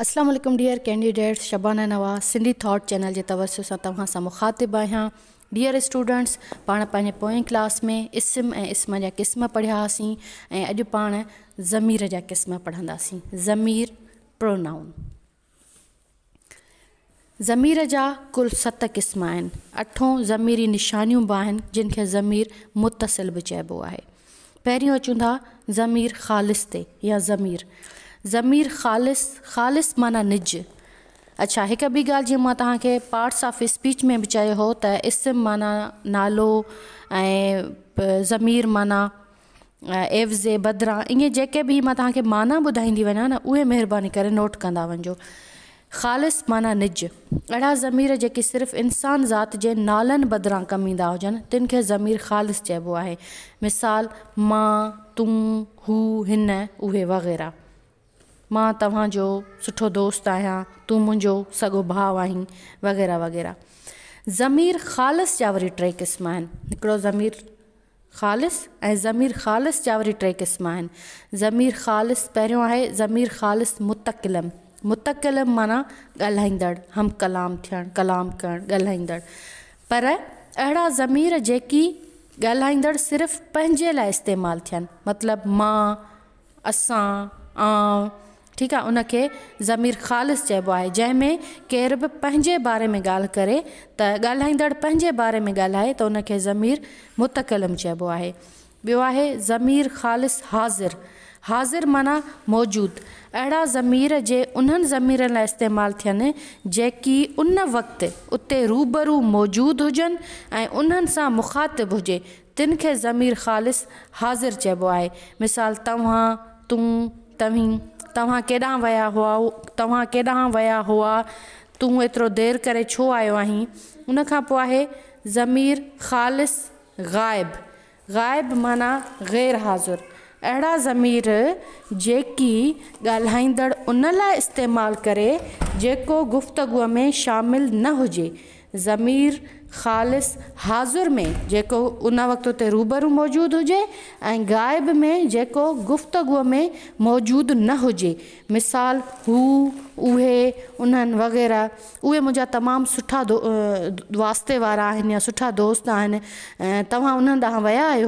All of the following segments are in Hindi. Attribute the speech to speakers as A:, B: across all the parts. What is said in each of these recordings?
A: Aslam dear candidates Shabana Nawaz Sindhi thought channel के तवसु से तव्हां सां मुखातिबु डियर स्टूडेंट्स पाण पंहिंजे पोएं क्लास में इसम ऐं जिसम जा क़िस्म पढ़िया हुआसीं ऐं अॼु ज़मीर जा क़िस्म ज़मीर प्रोनाउन ज़मीर जा कुल सत क़िस्म अठों ज़मीरी निशानियूं बि आहिनि जिन ज़मीर मुतसिल भी चबो है पहिरियों अचूँ था ज़मीर ख़ालिस या ज़मीर ज़मीर ख़ालिस ख़ालिस माना निज अच्छा एक बी गाल जीअं मां पार्ट्स ऑफ स्पीच में भी चयो हो तो इसम माना नालो ज़मीर माना एवज़े बदरा ईअं जे भी मां माना बुधाई वा ना उहे महिरबानी करे नोट कंदा वञिजो ख़ालिस माना निज अड़ा ज़मीर जी सिर्फ़ इंसान ज़ात के नालनि बदिरां कमींदा होजन तिन के ज़मीर ख़ालिस चबो है मिसाल माँ तू हू हिन उहे वग़ैरह मां तव्हांजो सुठो दोस्त आहियां तूं मुंहिंजो सॻो भाउ आहीं वग़ैरह वग़ैरह ज़मीर ख़ालिस जा वरी टे क़िस्म आहिनि हिकिड़ो ज़मीर ख़ालिस ऐं ज़मीर ख़ालिस जा वरी टे क़िस्म आहिनि ज़मीर ख़ालिस पहिरियों आहे ज़मीर ख़ालिस मुतकिलम मुतकिलम माना ॻाल्हाईंदड़ हम कलाम थियणु कलाम करणु ॻाल्हाईंदड़ पर अहिड़ा ज़मीर जेकी ॻाल्हाईंदड़ सिर्फ़ु पंहिंजे लाइ इस्तेमालु थियनि मतिलबु मां असां आउं ठीक है उनखे ज़मीर ख़ालिस चइबो आहे जंहिंमें केर बि बारे में ॻाल्हि करे त बारे में ॻाल्हाए तो उनखे ज़मीर मुतकलम चइबो है ॿियो आहे ज़मीर ख़ालिस हाज़िर हाज़िर माना मौजूद अड़ा ज़मीर जे उन ज़मीर ला इस्तेमाल थन जी उन वक़्तु उते रूबरू मौजूद हुजन ऐं मुखातिब सां तिन खे ज़मीर ख़ालिस हाज़िर चबो है मिसाल तव्हां तूं तव्हीं तव्हां केॾांहुं विया हुआ तव्हां केॾांहुं विया हुआ तूं एतिरो देरि करे छो आयो आहीं उन खां पोइ आहे ज़मीर ख़ालिस ग़ाइब ग़ाइब माना ग़ैर हाज़ुर अहिड़ा ज़मीर जेकी ॻाल्हाईंदड़ उन लाइ इस्तेमालु करे जेको गुफ़्तगुअ में शामिलु न हुजे ज़मीर ख़ालिस हाज़ुर में जो उन वक़्त उते रूबरू मौजूद हुजे गायब में जो गुफ्तगु में मौजूद न हो मिसाल हू उहे वग़ैरह उ मुंहिंजा तमामु सुठा दो वास्ते वारा या सुठा दोस्त आहिनि ऐं तव्हां उन्हनि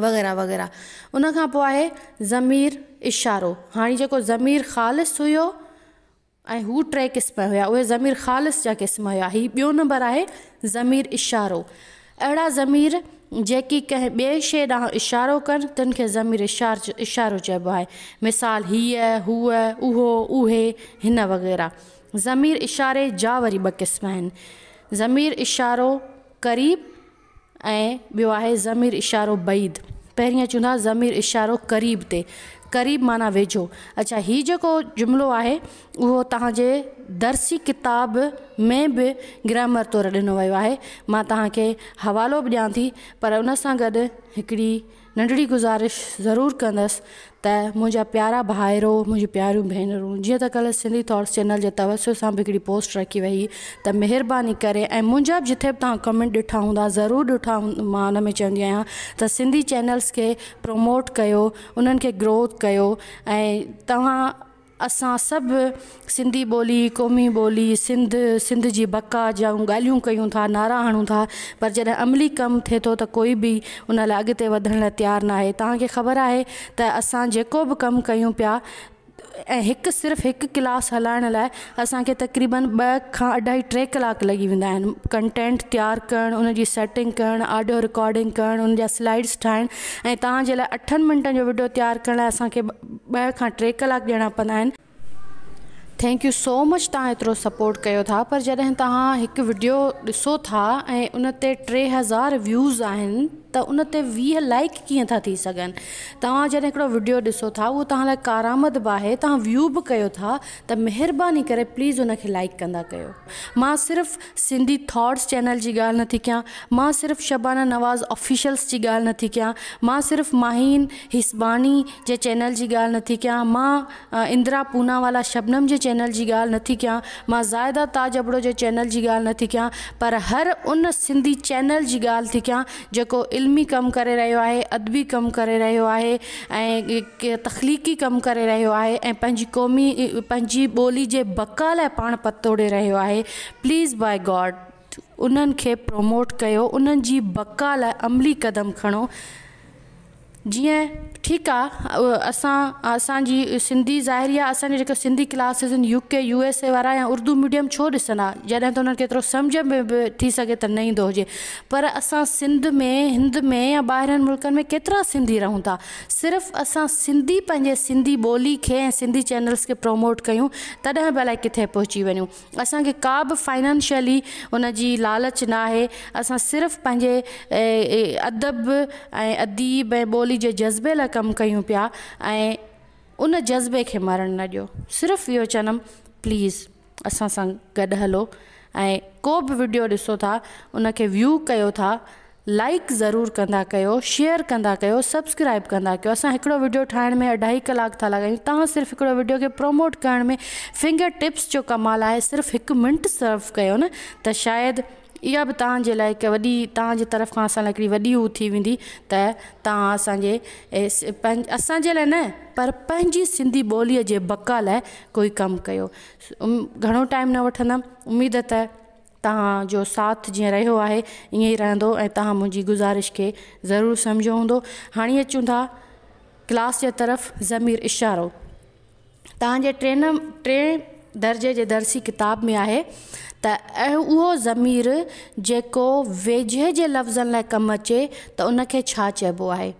A: वग़ैरह वग़ैरह उन ज़मीर इशारो हाँ जो ज़मीर ख़ालिस हुयो ऐं टे क़िस्म हुआ उ ज़मीर ख़ालिस जा क़िस्म हुआ हि बो नंबर है ज़मीर इशारो अड़ा ज़मीर जी कें बे शे ॾांहुं इशारो कनि तिन के ज़मीर इशार इशारो चब है मिसाल हीअ हूअ उहो वग़ैरह ज़मीर इशारे जा वरी ब क़िस्म ज़मीर इशारो क़रीब ए बो है ज़मीर इशारो बईद पहिरीं अचूं ज़मीर इशारो क़रीब ते क़रीब माना वेझो अच्छा हि जो जुमिलो है वो तव्हांजे दर्सी किताब में भी ग्रामर तौर ॾिनो वो है मां हवालो भी ॾियां थी पर उन सां नंढड़ी गुज़ारिश जरूर कदस त मुंहिंजा प्यारा भाइरो मुंहिंजी प्यारियूं भेनरूं जीअं त कल्ह सिंधी थॉट्स चैनल के तवसो से भी हिकिड़ी पोस्ट रखी वही त महिरबानी करे ऐं मुंहिंजा जिथे बि कमेंट ॾिठा हूंदा ज़रूरु ॾिठा मां हुन में चवंदी आहियां त सिंधी चैनल्स के प्रमोट कर उन्हनि खे ग्रोथ कयो असां सभु सिंधी ॿोली क़ौमी बोली सिंध सिंध जी बका जाऊं ॻाल्हियूं कयूं था नारा हणूं था पर जॾहिं अमली कम थे तो त कोई भी उन लाइ तैयार ना लाइ तयारु न आहे तव्हांखे ख़बर आहे त असां ऐं हिकु सिर्फ़ु हिकु क्लास हलाइण लाइ असांखे तक़रीबन ॿ खां अढाई टे कलाक लॻी वेंदा आहिनि कंटेंट तयारु करणु उन जी सेटिंग करणु ऑडियो रिकॉर्डिंग करणु उन जा स्लाइड्स ठाहिणु ऐं तव्हांजे लाइ अठनि मिंटनि जो वीडियो तयारु करण लाइ असांखे ॿ खां टे कलाक ॾियणा पवंदा आहिनि थैंक यू सो मच तव्हां एतिरो सपोर्ट कयो था पर जॾहिं तव्हां हिकु वीडियो ॾिसो था ऐं उन ते टे हज़ार व्यूज़ आहिनि त उन ते वीह लाइक कीअं था थी सघनि तव्हां जॾहिं वीडियो ॾिसो था वो तव्हां लाइ कारामद बि आहे तव्हां व्यू बि कयो था त महिरबानी प्लीज़ उन लाइक कंदा कर सिर्फ़ सिंधी थॉट्स चैनल की गाल नी क्या सिर्फ़ शबाना नवाज़ ऑफिशल्स की गाल नी क्या सिर्फ़ माहीन हिस्बानी के चैनल की गाल नी क्या इंदिरा पूना वाला शबनम के चैनल की गाल नी क्या जायदा ज़ाइदा ताज अबड़ो जे चैनल की गाल नी क्या पर हर उन सिंधी चैनल की गाल थी क्या जो इल फ़िल्मी कमु करे रहियो आहे अदबी कम करे रो है ऐं कम करे रो है क़ौमी पंहिंजी ॿोली बका लाइ पा पतोड़े ॾे है प्लीज़ बाय गॉड उन्हनि प्रमोट कर कयो बका लाइ अमली क़दम खड़ो जी ठीक आहे सिंधी जाहिर आहे असांजी जेके सिंधी क्लासिस आहिनि U K U S A या उर्दू मीडियम छो ॾिसंदा जैसे तो हुननि खे एतिरो में बि थी सघे त न ईंदो पर असां सिंध में हिंद में या ॿाहिरनि मुल्क में केतरा सिंधी रहूँ था सिर्फ़ु असां सिंधी पंहिंजे सिंधी ॿोली खे सिंधी चैनल्स के प्रमोट क्यों तद बि अलाए किथे पहुची वञूं असांखे का भी फाइनेंशियली उन लालच ना आहे असां सिर्फ़ु पंहिंजे अदब ऐं अदीब ऐं ॿोली छोकिरी के जज़्बे ला कम क्यों पाया उन जज़्बे के मरण न दियो सिर्फ़ यो चनम प्लीज़ असां सां गॾु हलो ऐं को भी वीडियो ॾिसो था उनके व्यू कयो था लाइक ज़रूर कंदा कयो शेयर कंदा कयो सब्सक्राइब कंदा कयो असा एकड़ो वीडियो ठाण में अढाई कलाक था लॻायूं तव्हां सिर्फ एकड़ो वीडियो के प्रमोट करण में फिंगर टिप्स जो कमाल है सिर्फ एक मिंट सर्व कयो न त शायदि इहा बि तव्हांजे लाइ हिकु वॾी तव्हांजे तरफ़ खां असां लाइ हिकिड़ी वॾी हू थी वेंदी त तव्हां असांजे असांजे लाइ न पर पंहिंजी सिंधी ॿोलीअ जे बका लाइ कोई कमु कयो घणो टाइम न वठंदमि उमेद त तव्हांजो साथ जीअं रहियो आहे ईअं ई रहंदो ऐं तव्हां मुंहिंजी गुज़ारिश खे ज़रूरु सम्झो हूंदो हाणे अचूं था क्लास जे तरफ़ ज़मीर इशारो तव्हांजे टे टे दर्जे जे दर्सी किताब में आहे तो ज़मीर जो वेझे जे लफ़्ज़नि कम अचे तो उनखे छा चइबो आहे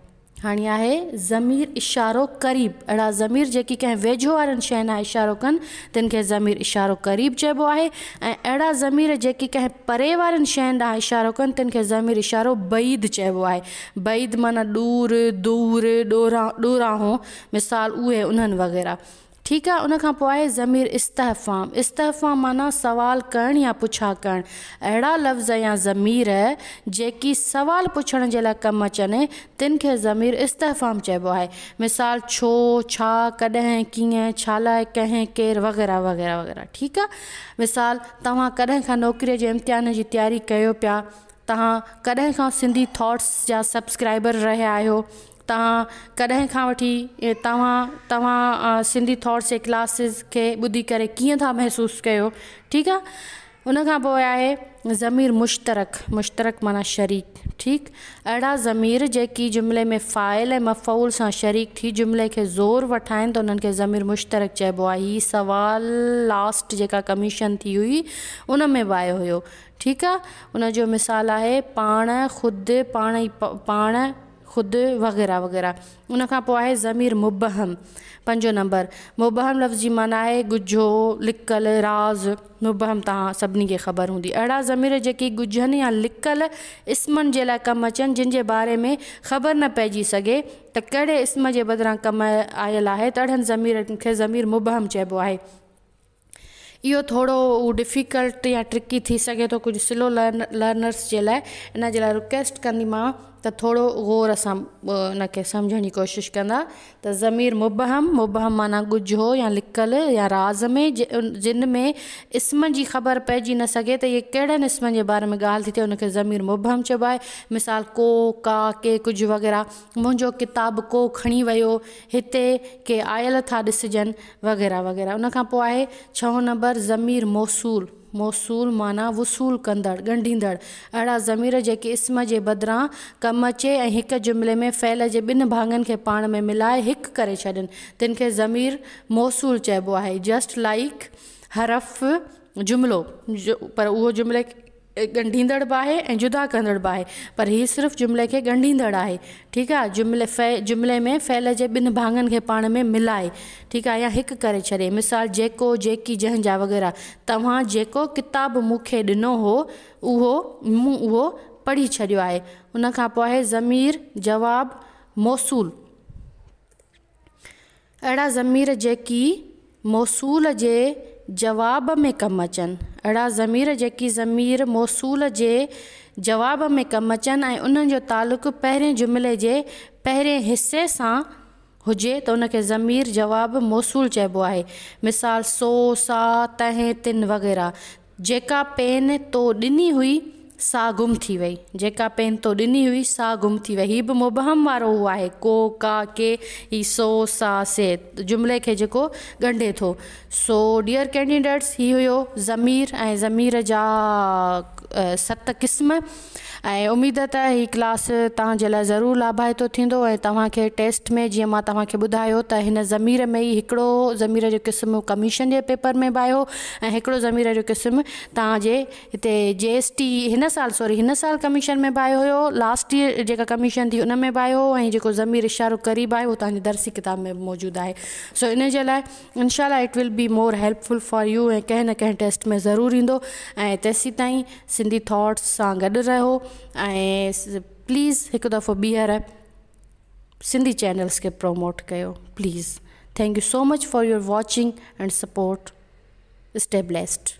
A: हाणे ज़मीर इशारो क़रीब अड़ा ज़मीर जी कें वेझो वारनि शयुनि आहे इशारो कनि तिन ज़मीर इशारो क़रीब चइबो है ऐं अहिड़ा ज़मीर जी कें परे वारनि शयुनि ॾांहुं इशारो कनि तिन ज़मीर इशारो बईद चइबो है बईद माना ॾूर दूर ॾोरां ॾोरां मिसाल उहे उन्हनि वग़ैरह ठीकु आहे उनखां पोइ ज़मीर इस्तहफ़ाम इस्तहफ़ाम माना सवाल करणु या पुछा करणु अहिड़ा लफ़्ज़ या ज़मीर जेकी सवाल पुछण जे लाइ कमु अचनि तिन खे ज़मीर इस्तहफ़ाम चइबो आहे मिसाल छो छा कॾहिं कीअं छा लाइ कंहिं केरु वग़ैरह वग़ैरह वग़ैरह ठीकु आहे मिसाल तव्हां कॾहिं खां नौकिरीअ जे इम्तिहान जी तयारी कयो पिया तव्हां कॾहिं खां सिंधी थॉट्स जा सब्सक्राइबर रहिया आहियो तव्हां कॾहिं खां वठी तव्हां तव्हां सिंधी थॉट्स जे क्लासिस खे ॿुधी करे कीअं था महसूसु कयो ठीकु आहे उन खां पोइ आहे ज़मीर मुश्तरक मुश्तरक माना शरीक ठीकु अहिड़ा ज़मीर जेकी जुमिले में फ़ाइल ऐं मफ़ूल सां शरीक थी जुमिले खे ज़ोर वठाइनि त उन्हनि खे ज़मीर मुश्तरक चइबो आहे हीअ सवाल लास्ट जेका कमीशन थी हुई उन में बि आयो हुयो ठीकु आहे उनजो मिसाल आहे पाण ख़ुदि पाण ई पाण खुद वग़ैरह वग़ैरह उन ज़मीर मुबहम पंजो नंबर मुबहम लफ़्ज़ की माना है गुझो लिकल राज़ मुबहम तव्हां के ख़बर होंगी अड़ा ज़मीर जी गुझन या लिकल इस्म के लिए कम अचन जिन बारे में ख़बर न पइजी सके तो कड़े इस्म के बदर कम आयल है तड़न जमीर के ज़मीर मुबहम चइबो है इहो थोड़ो डिफ़िकल्ट या ट्रिकी थी सके तो कुछ स्लो लर्न लर्नर्स के लिए इन रिक्वेस्ट कंदीमांव त थोरो ग़ौर सां उन खे सम्झण जी कोशिशि कंदा त ज़मीर मुबहम मुबहम माना ॻुझो या लिकल या राज़ में जिन में इस्म जी ख़बर पइजी न सघे त इहे कहिड़नि इस्मनि जे बारे में ॻाल्हि थी थिए उनखे ज़मीर मुबहम चइबो आहे मिसाल को का के कुझु वग़ैरह मुंहिंजो किताबु को खणी वियो हिते के आयल था ॾिसजनि वग़ैरह वग़ैरह उनखां पोइ आहे छहों नंबर ज़मीर मौसूल मौसूल माना वसूल कंदड़ ॻंढींदड़ अड़ा ज़मीर जी इस्म के बदर कम अचे ऐं हिकु में फ़ैल के बिन भागन के पाण में मिलाए हिकु करे छॾनि तिन खे ज़मीर मौसूल चबो है जस्ट लाइक हरफ़ जुमिलो पर उ जुमले ॻंढींदड़ बि आहे ऐं जुदा कंदड़ बि आहे पर हीअ सिर्फ़ु जुमिले खे ॻंढींदड़ आहे ठीकु आहे जुमिले फै जुमिले में फैल जे ॿिनि भाङनि खे पाण में मिलाए ठीकु आहे या हिकु करे छॾे मिसाल जेको जेकी जंहिंजा वग़ैरह तव्हां जेको किताबु मूंखे ॾिनो हो उहो मूं उहो पढ़ी छॾियो आहे उन खां पोइ आहे ज़मीर जवाब मौसूल अहिड़ा ज़मीर जेकी मौसूल जे जवाब में कम अचन अड़ा ज़मीर जेकी ज़मीर मौसूल जे जवाब में कम अचन ऐं तालुक जो जुमिले जे पहिरें हिसे सां हुजे त उनखे ज़मीर जवाब मौसूल चइबो है मिसाल सो सा तह तिन वग़ैरह जेका पेन तो ॾिनी हुई सा गुम थी वही जेका पेन तो ॾिनी हुई सा गुम थी वई भी मुबहम वो है को का के ही सो सा से जुमिले खे जेको ॻंढे थो सो डियर कैंडिडेट्स हीउ हुयो ज़मीर ऐं ज़मीर जा सत क़िस्म ऐं त हीअ क्लास तव्हांजे लाइ ज़रूरु लाभाइतो टेस्ट में जो मां तव्हांखे ज़मीर में ई ज़मीर जो क़िस्म कमीशन के पेपर में भी आयो ज़मीर जो क़िस्म ते जी एस टी साल सॉरी साल कमीशन में भी आयो हुयो लास्ट ईयर जेका कमीशन थी उन में भी आयो ज़मीर इशारो क़रीब आहे उहो तव्हांजी दर्सी किताब में मौजूद है सो इन जे लाइ इनशा it will be more helpful for you ऐं कंहिं न कें टेस्ट में जरूर ईंदो ऐं तेसीं सिंधी थॉट्स सां गॾु रहो ऐं प्लीज़ हिकु दफ़ो ॿीहर सिंधी चैनल्स खे प्रमोट कयो please thank you so much for your watching and support stay blessed